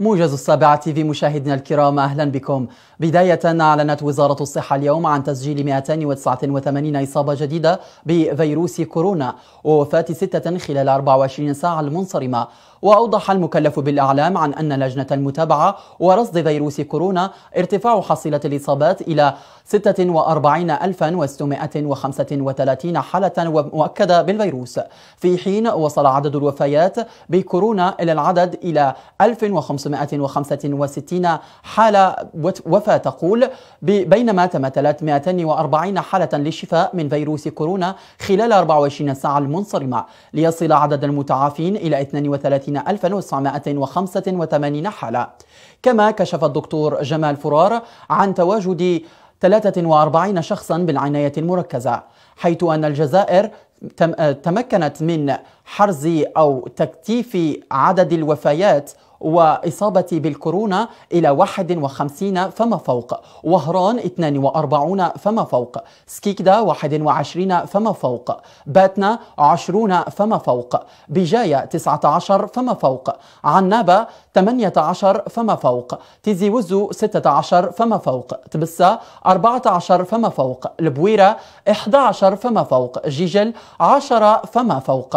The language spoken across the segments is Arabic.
موجز السابعة في مشاهدينا الكرام أهلا بكم بداية أعلنت وزارة الصحة اليوم عن تسجيل 289 إصابة جديدة بفيروس كورونا ووفاة ستة خلال 24 ساعة المنصرمة وأوضح المكلف بالإعلام عن أن لجنة المتابعة ورصد فيروس كورونا ارتفاع حصيلة الإصابات إلى 46635 حالة مؤكدة بالفيروس في حين وصل عدد الوفيات بكورونا إلى العدد إلى 1500 565 حالة وفاة تقول بينما تمثلت 240 حالة للشفاء من فيروس كورونا خلال 24 ساعة المنصرمة ليصل عدد المتعافين إلى 32985 حالة كما كشف الدكتور جمال فرار عن تواجد 43 شخصا بالعناية المركزة حيث أن الجزائر آه، تمكنت من حرز أو تكتيف عدد الوفيات وإصابة بالكورونا إلى 51 فما فوق وهران 42 فما فوق سكيكدا 21 فما فوق باتنا 20 فما فوق بجاية 19 فما فوق عنابة 18 فما فوق تيزي وزو 16 فما فوق تبسة 14 فما فوق البويرة 11 فما فوق جيجل عشر فما فوق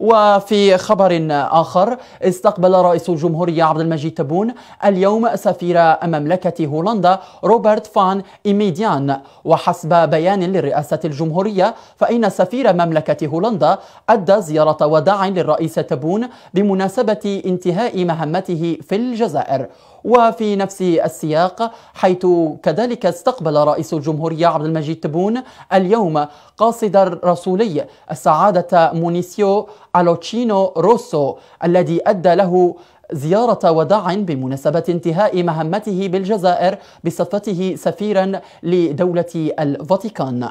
وفي خبر آخر استقبل رئيس الجمهورية عبد المجيد تبون اليوم سفير مملكة هولندا روبرت فان إيميديان وحسب بيان للرئاسة الجمهورية فإن سفير مملكة هولندا أدى زيارة وداع للرئيس تبون بمناسبة انتهاء مهمته في الجزائر وفي نفس السياق حيث كذلك استقبل رئيس الجمهورية عبد المجيد تبون اليوم قاصد الرسولي السعادة مونيسيو ألوتشينو روسو الذي أدى له زيارة وداع بمناسبة انتهاء مهمته بالجزائر بصفته سفيرا لدولة الفاتيكان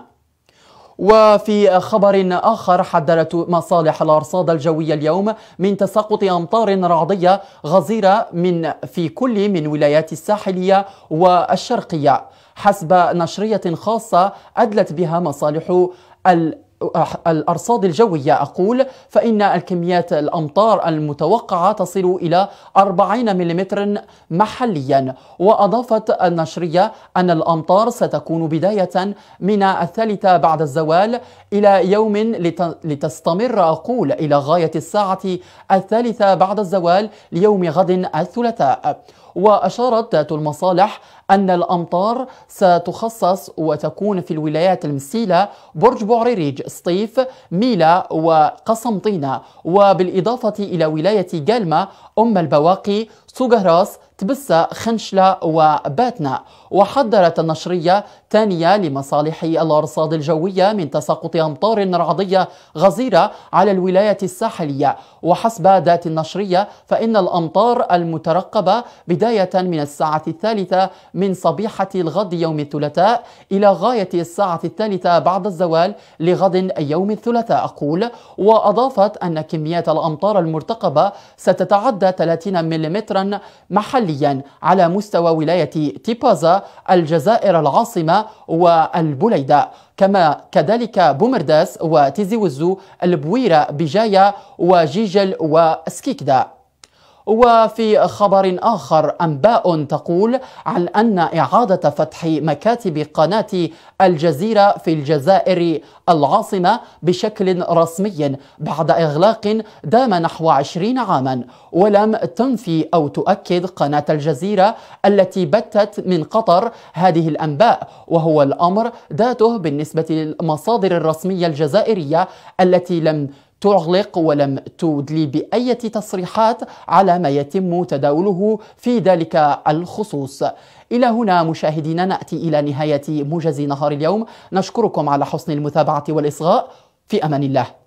وفي خبر آخر حذرت مصالح الأرصاد الجوية اليوم من تساقط أمطار رعدية غزيرة من في كل من ولايات الساحلية والشرقية حسب نشرية خاصة أدلت بها مصالح الأرصاد الجوية أقول فإن الكميات الأمطار المتوقعة تصل إلى 40 ملم محليا وأضافت النشرية أن الأمطار ستكون بداية من الثالثة بعد الزوال إلى يوم لتستمر أقول إلى غاية الساعة الثالثة بعد الزوال ليوم غد الثلاثاء وأشارت ذات المصالح أن الأمطار ستخصص وتكون في الولايات المسيلة برج بوعريريج سطيف ميلا وقسنطينة وبالإضافة إلى ولاية جالما أم البواقي سوغهراس تبسة خنشلة وباتنا وحذرت النشرية ثانية لمصالح الأرصاد الجوية من تساقط أمطار رعدية غزيرة على الولاية الساحلية وحسب ذات النشرية فإن الأمطار المترقبة بداية من الساعة الثالثة من صبيحة الغد يوم الثلاثاء إلى غاية الساعة الثالثة بعد الزوال لغد يوم الثلاثاء أقول وأضافت أن كميات الأمطار المرتقبة ستتعدى 30 ملم محليا على مستوى ولاية تيبازا الجزائر العاصمة والبليدة كما كذلك بومرداس وتيزي وزو البويرة بجاية وجيجل وسكيكدا وفي خبر آخر أنباء تقول عن أن إعادة فتح مكاتب قناة الجزيرة في الجزائر العاصمة بشكل رسمي بعد إغلاق دام نحو عشرين عاما ولم تنفي أو تؤكد قناة الجزيرة التي بتت من قطر هذه الأنباء وهو الأمر ذاته بالنسبة للمصادر الرسمية الجزائرية التي لم تغلق ولم تدلي بأي تصريحات على ما يتم تداوله في ذلك الخصوص إلى هنا مشاهدينا نأتي إلى نهاية موجز نهار اليوم نشكركم على حسن المتابعة والإصغاء في أمان الله